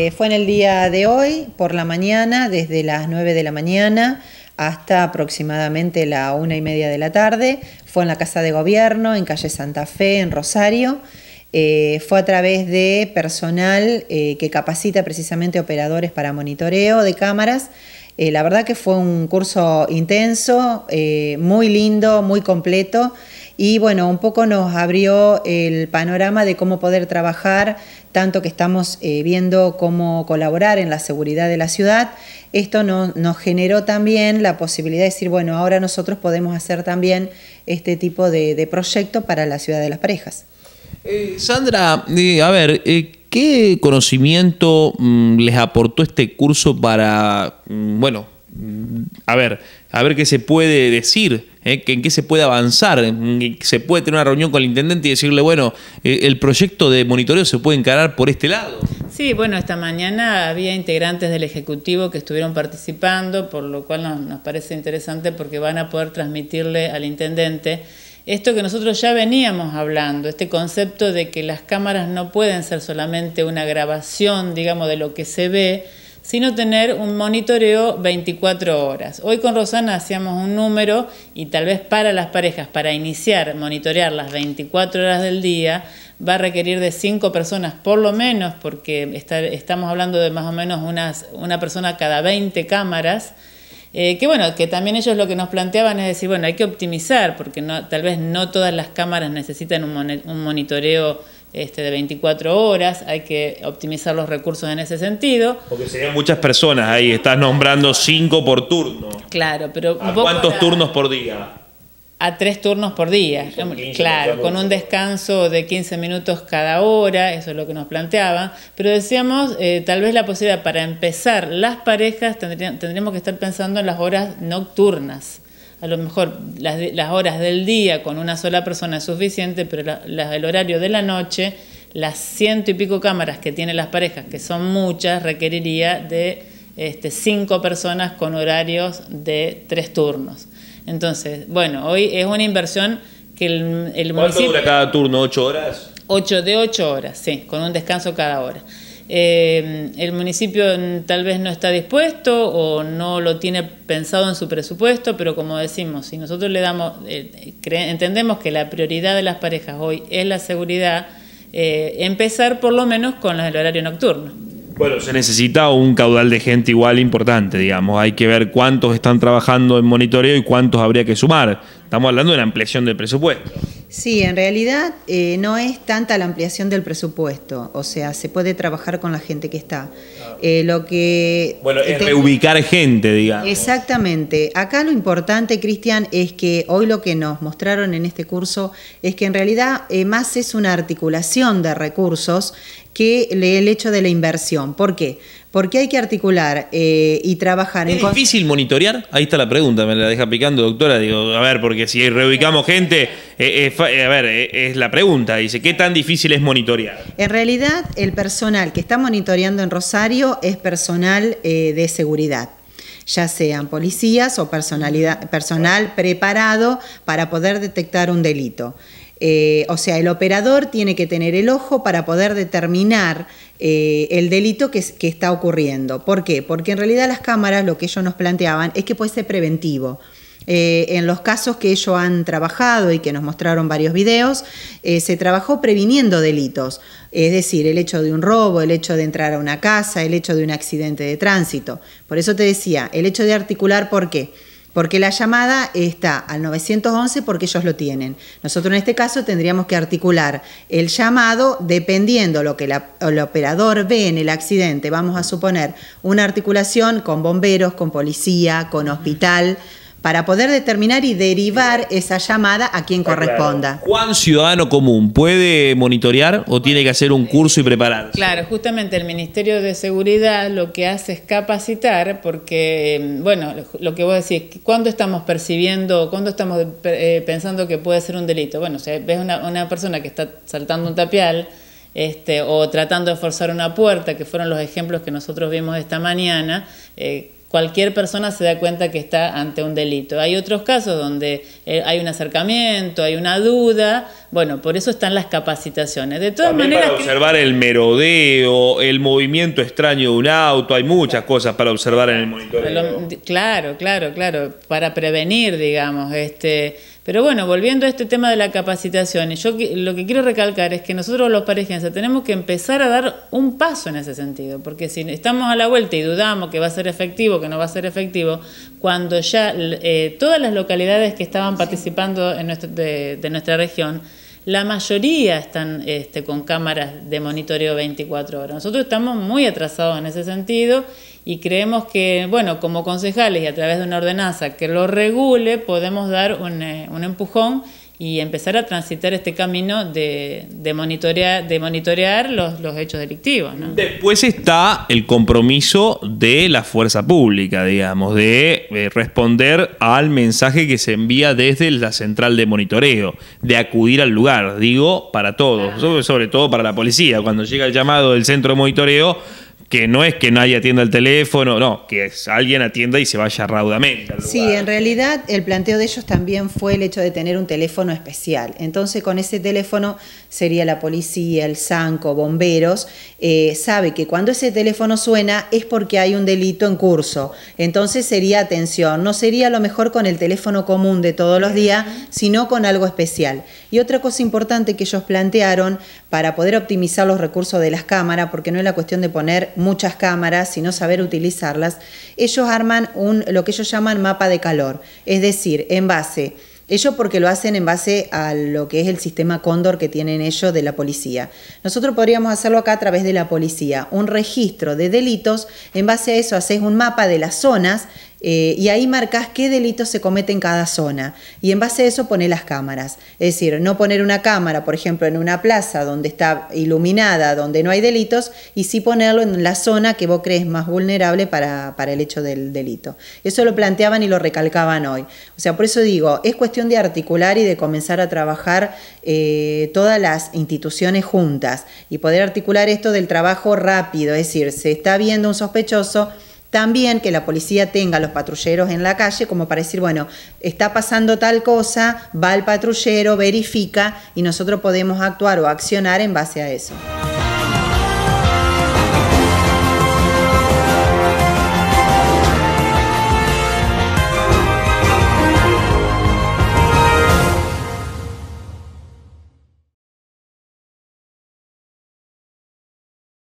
Eh, fue en el día de hoy, por la mañana, desde las 9 de la mañana hasta aproximadamente la una y media de la tarde. Fue en la Casa de Gobierno, en calle Santa Fe, en Rosario. Eh, fue a través de personal eh, que capacita precisamente operadores para monitoreo de cámaras. la verdad que fue un curso intenso, muy lindo, muy completo y bueno, un poco nos abrió el panorama de cómo poder trabajar, tanto que estamos eh, viendo cómo colaborar en la seguridad de la ciudad. Esto nos generó también la posibilidad de decir, bueno, ahora nosotros podemos hacer también este tipo de, proyecto para la ciudad de las parejas. Eh, Sandra, a ver, eh, ¿qué conocimiento mm, les aportó este curso para, mm, bueno, a ver, a ver qué se puede decir, eh, en qué se puede avanzar, se puede tener una reunión con el intendente y decirle, bueno, eh, el proyecto de monitoreo se puede encarar por este lado. Sí, bueno, esta mañana había integrantes del Ejecutivo que estuvieron participando, por lo cual nos parece interesante porque van a poder transmitirle al intendente esto que nosotros ya veníamos hablando, este concepto de que las cámaras no pueden ser solamente una grabación, digamos, de lo que se ve, sino tener un monitoreo 24 horas. Hoy con Rosana hacíamos un número y tal vez para las parejas, para iniciar, monitorear las 24 horas del día, va a requerir de 5 personas por lo menos, porque estamos hablando de más o menos una persona cada 20 cámaras. Eh, que bueno, que también ellos lo que nos planteaban es decir, bueno, hay que optimizar, porque no, tal vez no todas las cámaras necesitan un, un monitoreo este, de 24 horas, hay que optimizar los recursos en ese sentido. Porque serían muchas personas ahí, estás nombrando cinco por turno. Claro, pero... cuántos turnos por día? a tres turnos por día. Claro, con un descanso de 15 minutos cada hora, eso es lo que nos planteaban. Pero decíamos, eh, tal vez la posibilidad para empezar las parejas tendríamos que estar pensando en las horas nocturnas a lo mejor las, horas del día con una sola persona es suficiente, pero el horario de la noche, las ciento y pico cámaras que tienen las parejas, que son muchas, requeriría de este, cinco personas con horarios de tres turnos. Entonces, bueno, hoy es una inversión que el, ¿Cuánto dura cada turno? ¿Ocho horas? Ocho, de ocho horas, sí, con un descanso cada hora eh, el municipio tal vez no está dispuesto o no lo tiene pensado en su presupuesto, pero como decimos, si nosotros le damos, eh, entendemos que la prioridad de las parejas hoy es la seguridad, eh, empezar por lo menos con el horario nocturno. Bueno, se necesita un caudal de gente igual importante, digamos. Hay que ver cuántos están trabajando en monitoreo y cuántos habría que sumar. Estamos hablando de la ampliación del presupuesto. Sí, en realidad eh, no es tanta la ampliación del presupuesto, o sea, se puede trabajar con la gente que está. Eh, lo que bueno es reubicar gente, digamos. Exactamente. Acá lo importante, Cristian, es que hoy lo que nos mostraron en este curso es que en realidad eh, más es una articulación de recursos que el hecho de la inversión. ¿Por qué? Porque hay que articular eh, y trabajar ¿Es en... ¿Es difícil monitorear? Ahí está la pregunta, me la deja picando, doctora. Digo, a ver, porque si reubicamos gente, eh, eh, a ver, es la pregunta. Dice, ¿qué tan difícil es monitorear? En realidad, el personal que está monitoreando en Rosario es personal de seguridad ya sean policías o personalidad, personal preparado para poder detectar un delito. Eh, o sea, el operador tiene que tener el ojo para poder determinar eh, el delito que, está ocurriendo. ¿Por qué? Porque en realidad las cámaras lo que ellos nos planteaban es que puede ser preventivo. Eh, en los casos que ellos han trabajado y que nos mostraron varios videos, se trabajó previniendo delitos, es decir, el hecho de un robo, el hecho de entrar a una casa, el hecho de un accidente de tránsito. Por eso te decía, el hecho de articular por qué porque la llamada está al 911 porque ellos lo tienen. Nosotros en este caso tendríamos que articular el llamado dependiendo lo que el operador ve en el accidente. Vamos a suponer una articulación con bomberos, con policía, con hospital para poder determinar y derivar esa llamada a quien corresponda. ¿Cuán ciudadano común puede monitorear o tiene que hacer un curso y prepararse? Claro, justamente el Ministerio de Seguridad lo que hace es capacitar, porque, mm, bueno, lo que vos decís, ¿cuándo estamos percibiendo, cuándo estamos eh, pensando que puede ser un delito? Bueno, si ves una, una persona que está saltando un tapial, este, o tratando de forzar una puerta, que fueron los ejemplos que nosotros vimos esta mañana, eh, cualquier persona se da cuenta que está ante un delito. Hay otros casos donde eh, hay un acercamiento, hay una duda. Bueno, por eso están las capacitaciones. De todas maneras. Para observar el merodeo, el movimiento extraño de un auto, hay muchas cosas para observar en el monitoreo. Claro, claro, claro. Para prevenir, digamos. Este, pero bueno, volviendo a este tema de la capacitación, yo lo que quiero recalcar es que nosotros los parejenses tenemos que empezar a dar un paso en ese sentido, porque si estamos a la vuelta y dudamos que va a ser efectivo, que no va a ser efectivo, cuando ya eh, todas las localidades que estaban participando en de nuestra región, la mayoría están este, con cámaras de monitoreo 24 horas. Nosotros estamos muy atrasados en ese sentido y creemos que, bueno, como concejales y a través de una ordenanza que lo regule, podemos dar un, eh, un empujón y empezar a transitar este camino de, monitorear, de monitorear los, los hechos delictivos. Después está el compromiso de la fuerza pública, digamos, de eh, responder al mensaje que se envía desde la central de monitoreo, de acudir al lugar, digo, para todos, sobre todo para la policía. Cuando llega el llamado del centro de monitoreo, que no es que nadie atienda el teléfono, no, que es, alguien atienda y se vaya raudamente. Sí, en realidad el planteo de ellos también fue el hecho de tener un teléfono especial. Entonces con ese teléfono sería la policía, el SANCO, bomberos, eh, sabe que cuando ese teléfono suena es porque hay un delito en curso. Entonces sería atención, no sería lo mejor con el teléfono común de todos los días, sino con algo especial. Y otra cosa importante que ellos plantearon para poder optimizar los recursos de las cámaras, porque no es la cuestión de poner muchas cámaras, sino saber utilizarlas, ellos arman un, lo que ellos llaman mapa de calor, es decir, en base... Ellos porque lo hacen en base a lo que es el sistema cóndor que tienen ellos de la policía. Nosotros podríamos hacerlo acá a través de la policía, un registro de delitos, en base a eso haces un mapa de las zonas eh, y ahí marcas qué delitos se comete en cada zona. Y en base a eso pone las cámaras. Es decir, no poner una cámara, por ejemplo, en una plaza donde está iluminada, donde no hay delitos, y sí ponerlo en la zona que vos crees más vulnerable para, para el hecho del delito. Eso lo planteaban y lo recalcaban hoy. O sea, por eso digo, es cuestión de articular y de comenzar a trabajar eh, todas las instituciones juntas y poder articular esto del trabajo rápido. Es decir, se está viendo un sospechoso también que la policía tenga a los patrulleros en la calle como para decir, bueno, está pasando tal cosa, va el patrullero, verifica y nosotros podemos actuar o accionar en base a eso.